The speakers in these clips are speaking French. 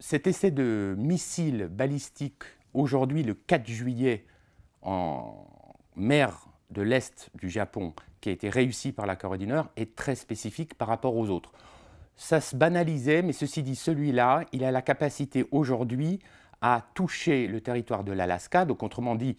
Cet essai de missile balistique aujourd'hui le 4 juillet en mer de l'Est du Japon qui a été réussi par la Corée du Nord est très spécifique par rapport aux autres. Ça se banalisait, mais ceci dit, celui-là, il a la capacité aujourd'hui à toucher le territoire de l'Alaska, donc autrement dit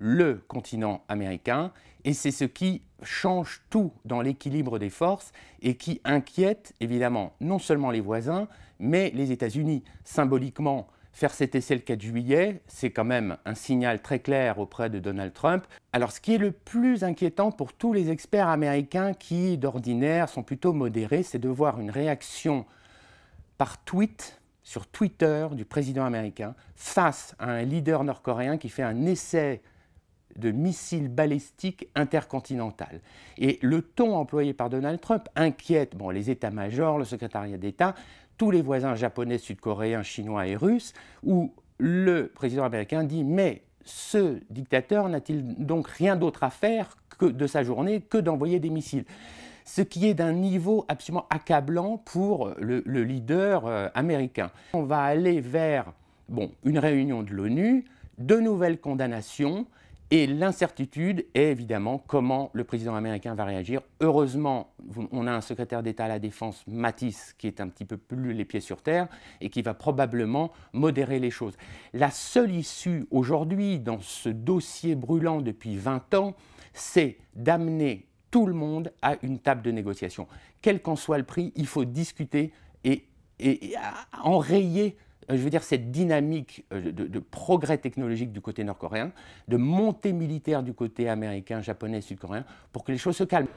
le continent américain, et c'est ce qui change tout dans l'équilibre des forces et qui inquiète évidemment non seulement les voisins, mais les États-Unis. Symboliquement, faire cet essai le 4 juillet, c'est quand même un signal très clair auprès de Donald Trump. Alors ce qui est le plus inquiétant pour tous les experts américains qui d'ordinaire sont plutôt modérés, c'est de voir une réaction par tweet sur Twitter du président américain face à un leader nord-coréen qui fait un essai de missiles balistiques intercontinentaux Et le ton employé par Donald Trump inquiète bon, les états-majors, le secrétariat d'État, tous les voisins japonais, sud-coréens, chinois et russes, où le président américain dit Mais ce dictateur n'a-t-il donc rien d'autre à faire que de sa journée que d'envoyer des missiles ce qui est d'un niveau absolument accablant pour le, leader euh, américain. On va aller vers bon, une réunion de l'ONU, de nouvelles condamnations, et l'incertitude est évidemment comment le président américain va réagir. Heureusement, on a un secrétaire d'État à la Défense, Mattis, qui est un petit peu plus les pieds sur terre et qui va probablement modérer les choses. La seule issue aujourd'hui dans ce dossier brûlant depuis 20 ans, c'est d'amener tout le monde à une table de négociation. Quel qu'en soit le prix, il faut discuter et, et, et enrayer euh, je veux dire, cette dynamique euh, de, progrès technologique du côté nord-coréen, de montée militaire du côté américain, japonais, sud-coréen, pour que les choses se calment.